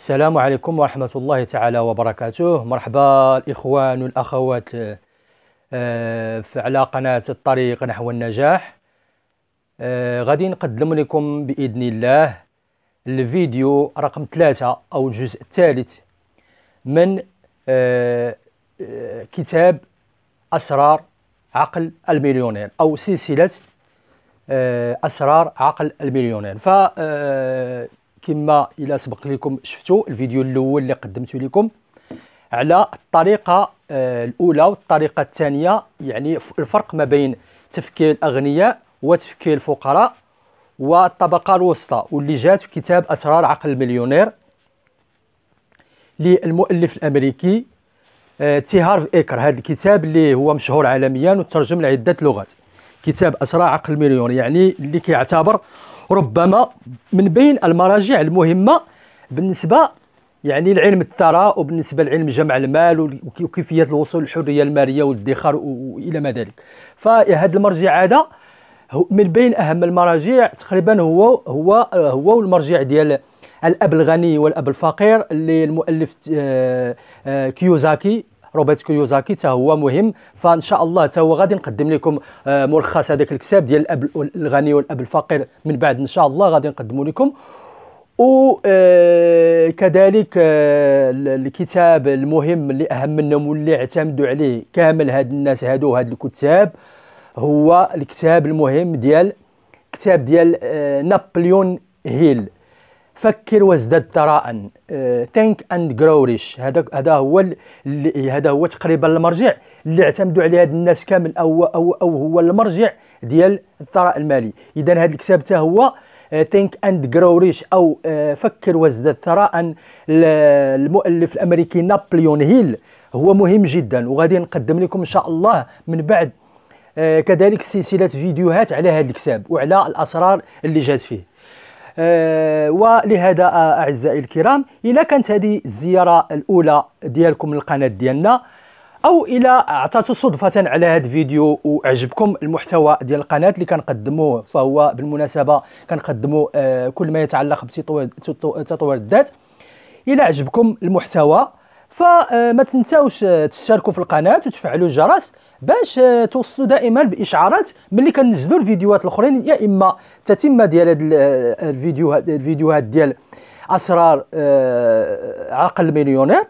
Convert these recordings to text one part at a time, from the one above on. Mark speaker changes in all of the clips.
Speaker 1: السلام عليكم ورحمة الله تعالى وبركاته مرحبا الإخوان والأخوات آه، على قناة الطريق نحو النجاح آه، غادي نقدم لكم بإذن الله الفيديو رقم ثلاثة أو الجزء الثالث من آه، كتاب أسرار عقل المليونير أو سلسلة أسرار عقل المليونير ف كما الى سبق لكم شفتوا الفيديو الاول اللي قدمته لكم على الطريقه آه، الاولى والطريقه الثانيه يعني الفرق ما بين تفكير الاغنياء وتفكير الفقراء والطبقه الوسطى واللي جات في كتاب اسرار عقل المليونير للمؤلف الامريكي آه، تي هارف ايكر هذا الكتاب اللي هو مشهور عالميا وترجم لعده لغات كتاب اسرار عقل المليونير يعني اللي كيعتبر ربما من بين المراجع المهمه بالنسبه يعني العلم الثراء وبالنسبه لعلم جمع المال وكيفيه الوصول للحريه الماليه والادخار والى ما ذلك فهذا المرجع هذا من بين اهم المراجع تقريبا هو هو هو المرجع ديال الاب الغني والاب الفقير اللي المؤلف آه، آه، كيوزاكي روبرت كيوزاكي حتى هو مهم فان شاء الله حتى هو غادي نقدم لكم آه، ملخص هذاك الكتاب ديال الاب الغني والاب الفقير من بعد ان شاء الله غادي نقدمه لكم وكذلك آه، آه، الكتاب المهم اللي اهم منهم واللي اعتمدوا عليه كامل هاد الناس هادو هاد الكتاب هو الكتاب المهم ديال كتاب ديال نابليون هيل فكر وازدد ثراء تينك اند جروريش هذا هذا هو هذا هو تقريبا المرجع اللي اعتمدوا عليه هاد الناس كامل او او او هو المرجع ديال الثراء المالي اذا هذا الكتاب حتى هو تينك اند جروريش ريش او آه، فكر وازدد ثراء المؤلف الامريكي نابليون هيل هو مهم جدا وغادي نقدم لكم ان شاء الله من بعد آه، كذلك سلسله فيديوهات على هذا الكتاب وعلى الاسرار اللي جات فيه آه، ولهذا آه، اعزائي الكرام الى كانت هذه الزياره الاولى ديالكم للقناه ديالنا او الى عطاتوا صدفه على هذا الفيديو وأعجبكم المحتوى ديال القناه اللي كنقدموه فهو بالمناسبه كنقدموا آه، كل ما يتعلق بتطوير الذات الى عجبكم المحتوى فما تنساوش آه، تشتركوا في القناه وتفعلوا الجرس باش آه، توصلوا دائما باشعارات ملي كننزلوا الفيديوهات الاخرين يا اما تتمه ديال هاد آه، الفيديوهات الفيديوهات ديال اسرار عقل المليونير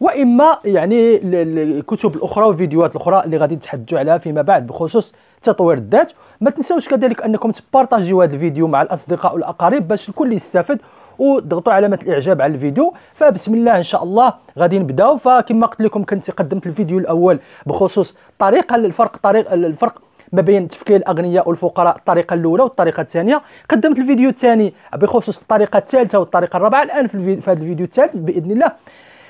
Speaker 1: واما يعني الكتب الاخرى والفيديوهات الاخرى اللي غادي نتحدثوا عليها فيما بعد بخصوص تطوير الذات ما تنساوش كذلك انكم تبارطاجيو هذا الفيديو مع الاصدقاء والاقارب باش الكل يستافد وضغطوا علامه الاعجاب على الفيديو فبسم الله ان شاء الله غادي نبداو فكما قلت لكم كنت قدمت الفيديو الاول بخصوص طريقه الفرق طريق الفرق ما بين تفكير الاغنياء والفقراء الطريقه الاولى والطريقه الثانيه قدمت الفيديو الثاني بخصوص الطريقه الثالثه والطريقه الرابعه الان في, الفيديو في هذا الفيديو الثالث باذن الله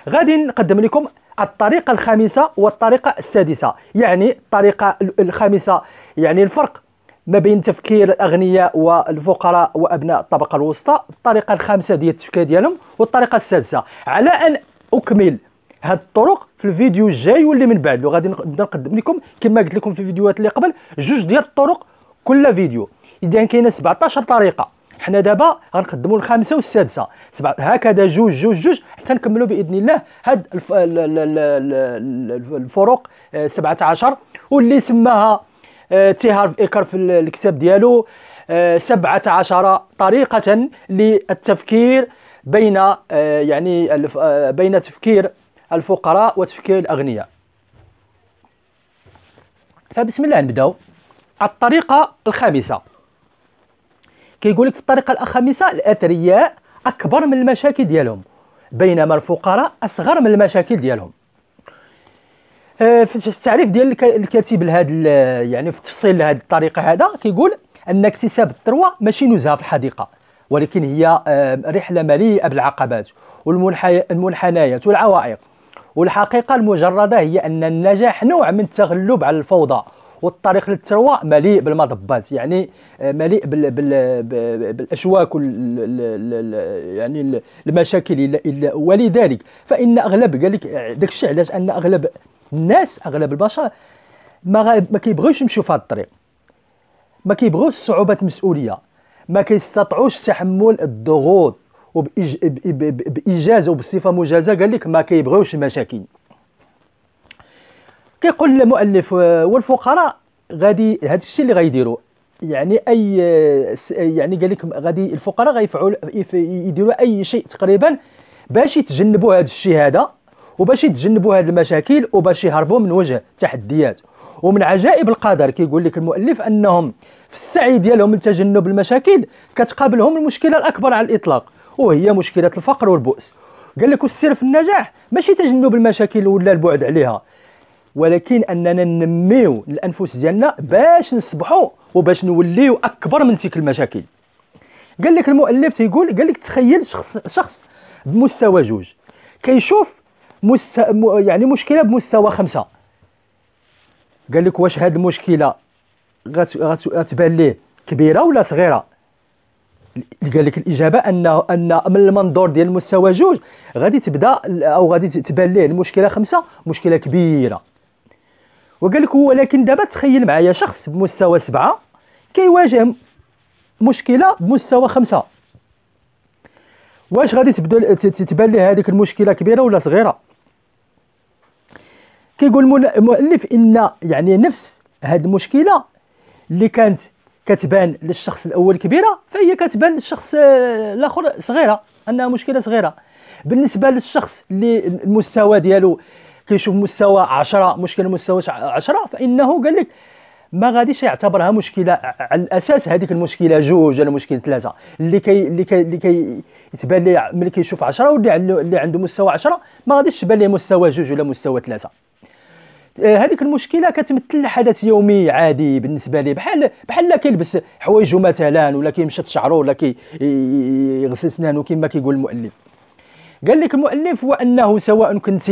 Speaker 1: غادي نقدم لكم الطريقه الخامسه والطريقه السادسه يعني الطريقه الخامسه يعني الفرق ما بين تفكير الاغنياء والفقراء وابناء الطبقه الوسطى الطريقه الخامسه ديال التفكير ديالهم والطريقه السادسه على ان اكمل هاد الطرق في الفيديو الجاي واللي من بعد غادي نبدا نقدم لكم كما قلت لكم في الفيديوهات اللي قبل جوج ديال الطرق كل فيديو اذا كاينه 17 طريقه حنا دابا غنقدموا الخامسه والسادسه سبع هكذا جوج جوج جوج حتى نكملوا باذن الله هاد الفروق 17 آه، واللي سماها آه، تي هارف ايكر في الكتاب ديالو 17 آه، طريقة للتفكير بين آه، يعني بين تفكير الفقراء وتفكير الأغنياء فبسم الله نبداو الطريقة الخامسة كيقول لك في الطريقة الخامسة الأثرياء أكبر من المشاكل ديالهم بينما الفقراء أصغر من المشاكل ديالهم آه، في التعريف ديال الكاتب لهذا يعني في التفصيل لهذه الطريقه هذا كيقول ان اكتساب الثروه ماشي نزهه في الحديقه ولكن هي آه، رحله مليئه بالعقبات والمنحنيات والعوائق والحقيقه المجرده هي ان النجاح نوع من التغلب على الفوضى والطريق للثروه مليء بالمضبات يعني آه، مليء بال بال بالاشواك يعني المشاكل ولذلك فان اغلب قال لك داك الشيء علاش ان اغلب الناس اغلب البشر ما ما كيبغيوش يمشيو في هذا الطريق ما كيبغيوش صعوبات المسؤوليه ما كيستطعوش تحمل الضغوط وبإج... ب... وبصفه مجازه قال لك ما كيبغيوش المشاكل كيقول المؤلف آه، والفقراء غادي هذا الشيء اللي غيديروا يعني اي آه، يعني قال لك غادي الفقراء غيفعلوا يديروا اي شيء تقريبا باش يتجنبوا هذا الشيء هذا وباش يتجنبوا هذه المشاكل وباش يهربوا من وجه التحديات ومن عجائب القدر كيقول لك المؤلف انهم في السعي ديالهم لتجنب المشاكل كتقابلهم المشكله الاكبر على الاطلاق وهي مشكله الفقر والبؤس قال لك السر في النجاح ماشي تجنب المشاكل ولا البعد عليها ولكن اننا ننميو الانفس ديالنا باش نصبحوا وباش نوليو اكبر من تلك المشاكل قال لك المؤلف تيقول قال لك تخيل شخص شخص بمستوى جوج كيشوف مس... يعني مشكله بمستوى خمسه قال لك واش هاد المشكله غت... غت... غتبان ليه كبيره ولا صغيره قال لك الاجابه انه ان من المنظور ديال المستوى جوج غادي تبدا او غادي تبان ليه المشكله خمسه مشكله كبيره وقال لك ولكن دابا تخيل معايا شخص بمستوى سبعه كيواجه مشكله بمستوى خمسه واش غادي تبدا تبان ليه هذيك المشكله كبيره ولا صغيره كيقول المؤلف ان يعني نفس هذه المشكله اللي كانت كتبان للشخص الاول كبيره فهي كتبان للشخص آه، الاخر صغيره انها مشكله صغيره بالنسبه للشخص اللي المستوى ديالو كيشوف مستوى 10 مشكله مستوى 10 فانه قال لك ما غاديش يعتبرها مشكله على الاساس هذيك المشكله جوج ولا مشكله ثلاثه اللي كي اللي كي اللي كي يتبان ليه ملي كيشوف 10 واللي اللي عنده مستوى 10 ما غاديش تبان ليه مستوى جوج ولا مستوى ثلاثه آه، هذيك المشكله كتمثل حدث يومي عادي بالنسبه لي بحال بحال كيلبس حوايجو مثلا ولا كيمشط شعرو ولا كيغسل سنانو كما كيقول المؤلف قال لك المؤلف هو انه سواء كنت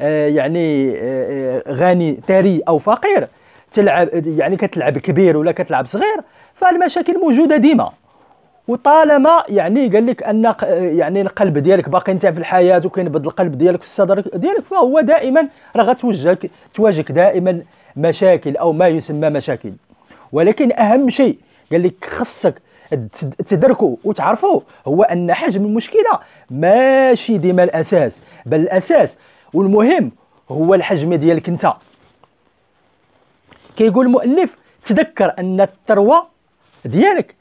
Speaker 1: آه، يعني آه، غني ثري او فقير تلعب يعني كتلعب كبير ولا كتلعب صغير فالمشاكل موجوده ديما وطالما يعني قال لك ان يعني القلب ديالك باقي انت في الحياه وكينبض القلب ديالك في الصدر ديالك فهو دائما راه غتوجهك تواجهك دائما مشاكل او ما يسمى مشاكل ولكن اهم شيء قال لك خصك تدركوا وتعرفوا هو ان حجم المشكله ماشي ديما الاساس بل الاساس والمهم هو الحجم ديالك انت كيقول المؤلف تذكر ان الثروه ديالك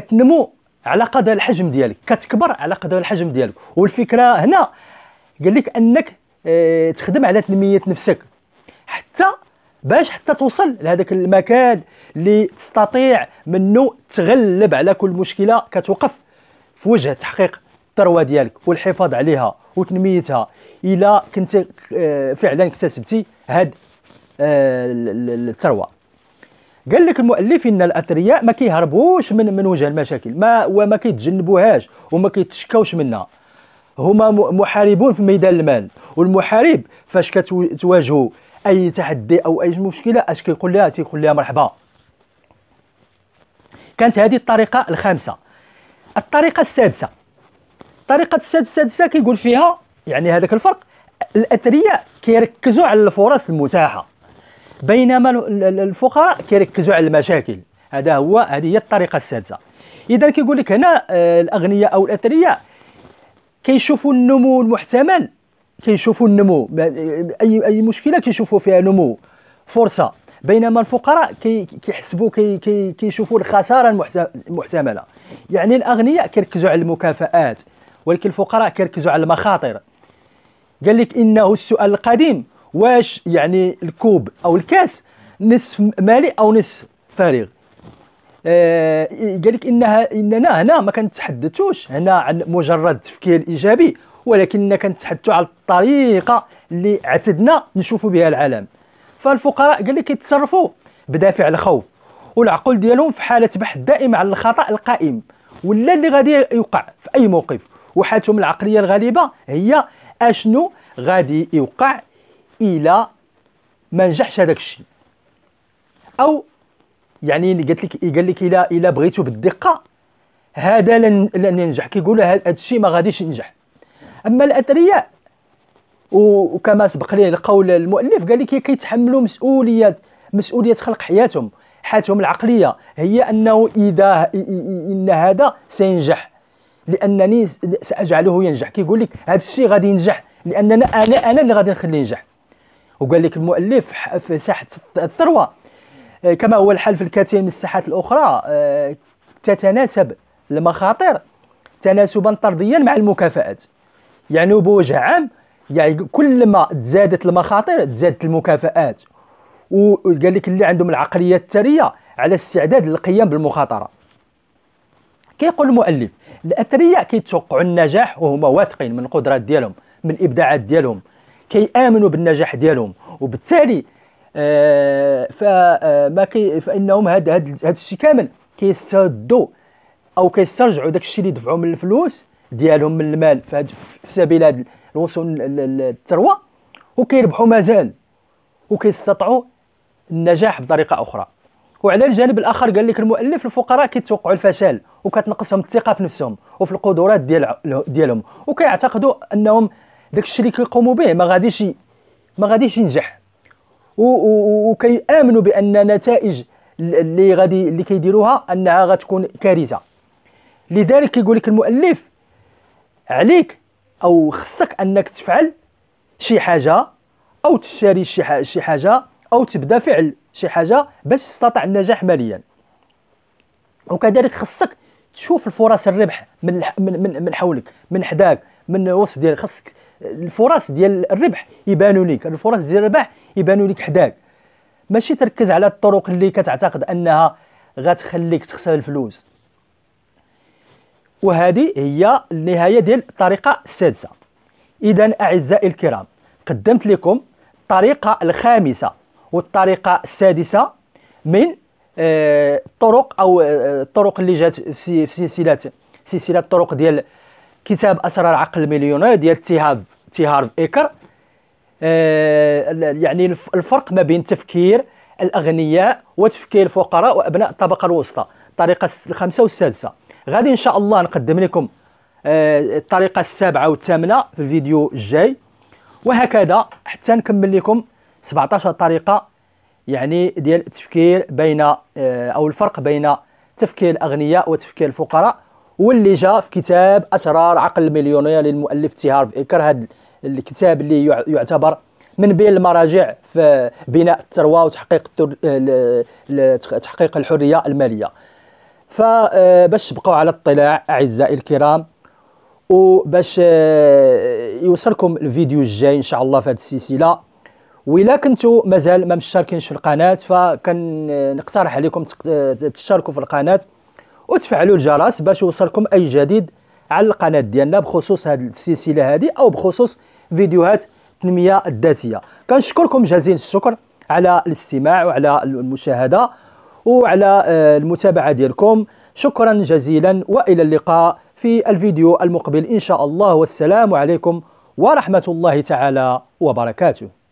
Speaker 1: كتنمو على قدر الحجم ديالك كتكبر على قدر الحجم ديالك والفكره هنا قال لك انك اه تخدم على تنميه نفسك حتى باش حتى توصل لهذاك المكان اللي تستطيع منه تغلب على كل مشكله كتوقف في وجه تحقيق الثروه ديالك والحفاظ عليها وتنميتها الى كنت آه، فعلا اكتسبتي هاد آه، الثروه قال لك المؤلف ان الاثرياء ما كيهربوش من من وجه المشاكل ما وما كيتجنبوهاش وما كيتشكاوش منها هما محاربون في ميدان المال والمحارب فاش كتواجهوا اي تحدي او اي مشكله اش كيقول لها تيقول لها مرحبا كانت هذه الطريقه الخامسه الطريقه السادسه الطريقه السادسه كيقول فيها يعني هذاك الفرق الاثرياء كيركزوا على الفرص المتاحه بينما الفقراء كيركزوا على المشاكل هذا هو هذه هي الطريقه السادسه اذا كيقول لك هنا آه، الاغنياء او الاثرياء كيشوفوا النمو المحتمل كيشوفوا النمو اي اي مشكله كيشوفوا فيها نمو فرصه بينما الفقراء كيحسبوا كي كي كيشوفوا الخساره المحتمله يعني الاغنياء كيركزوا على المكافآت ولكن الفقراء كيركزوا على المخاطر قال لك انه السؤال القديم واش يعني الكوب او الكاس نصف مالي او نصف فارغ آه، قال لك انها اننا هنا ما كنتحدثوش هنا عن مجرد تفكير ايجابي ولكننا كنتحدثوا على الطريقه اللي اعتدنا نشوفوا بها العالم فالفقراء قال لك يتصرفوا بدافع الخوف والعقول ديالهم في حاله بحث دائم على الخطا القائم ولا اللي غادي يوقع في اي موقف وحالتهم العقليه الغالبه هي اشنو غادي يوقع الى ما نجحش هذاك الشيء او يعني قالت لك قال لك الى الى بغيتو بالدقه هذا لن لن ينجح كيقولوا هذا الشيء ما غاديش ينجح اما الاثرياء وكما سبق لي القول المؤلف قال لك كيتحملوا مسؤوليه مسؤوليه خلق حياتهم حياتهم العقليه هي انه اذا ان هذا سينجح لانني ساجعله ينجح كيقول لك هذا الشيء غادي ينجح لاننا انا انا اللي غادي نخليه ينجح وقال لك المؤلف في ساحه الثروه آه، كما هو الحال في الكثير من الساحات الاخرى آه، تتناسب المخاطر تناسبا طرديا مع المكافآت يعني بوجه عام يعني كل ما تزادت المخاطر تزادت المكافآت وقال لك اللي عندهم العقليه الثريه على استعداد للقيام بالمخاطره كيقول المؤلف الاثرياء كيتوقعوا النجاح وهما واثقين من القدرات ديالهم من الابداعات ديالهم كيامنوا بالنجاح ديالهم وبالتالي آه فما آه، كي فانهم هذا هاد الشيء كامل كيسدوا او كيسترجعوا داك الشيء اللي دفعوا من الفلوس ديالهم من المال في سبيل هاد الوصول للثروه وكيربحوا مازال وكيستطعوا النجاح بطريقه اخرى وعلى الجانب الاخر قال لك المؤلف الفقراء كيتوقعوا الفشل وكتنقصهم الثقه في نفسهم وفي القدرات ديال ديالهم وكيعتقدوا انهم داك الشيء اللي كيقوموا به ما غاديش ما غاديش ينجح وكيامنوا بان نتائج اللي غادي اللي كيديروها انها غتكون كارثه لذلك كيقول لك المؤلف عليك او خصك انك تفعل شي حاجه او تشتري شي حاجه او تبدا فعل شي حاجه باش تستطع النجاح ماليا وكذلك خصك تشوف الفرص الربح من من من حولك من حداك من وسط ديالك خصك الفرص ديال الربح يبانوا لك الفرص ديال الربح يبانوا لك حداك ماشي تركز على الطرق اللي كتعتقد انها غتخليك تخسر الفلوس وهذه هي النهايه ديال الطريقه السادسه اذا اعزائي الكرام قدمت لكم الطريقه الخامسه والطريقه السادسه من الطرق آه، او الطرق آه، اللي جات في سلسله سلسله الطرق ديال كتاب اسرار عقل المليونير ديال تيهاف تيهارف ايكر آه يعني الفرق ما بين تفكير الاغنياء وتفكير الفقراء وابناء الطبقه الوسطى الطريقه الخامسه والسادسه غادي ان شاء الله نقدم لكم آه، الطريقه السابعه والثامنه في الفيديو الجاي وهكذا حتى نكمل لكم 17 طريقه يعني ديال التفكير بين آه، او الفرق بين تفكير الاغنياء وتفكير الفقراء واللي جاء في كتاب اسرار عقل المليونير للمؤلف تي هارف ايكر هذا الكتاب اللي يعتبر من بين المراجع في بناء الثروه وتحقيق تحقيق الحريه الماليه فباش آه، تبقوا على اطلاع اعزائي الكرام وباش آه، يوصلكم الفيديو الجاي ان شاء الله في هذه السلسله وإلا كنتو مازال ما مشتركينش في القناه فكنقترح عليكم تشتركوا في القناه وتفعلوا الجرس باش يوصلكم اي جديد على القناه ديالنا بخصوص هذه السلسله هذه او بخصوص فيديوهات التنميه الذاتيه كنشكركم جزيل الشكر على الاستماع وعلى المشاهده وعلى آه، المتابعه ديالكم شكرا جزيلا والى اللقاء في الفيديو المقبل ان شاء الله والسلام عليكم ورحمه الله تعالى وبركاته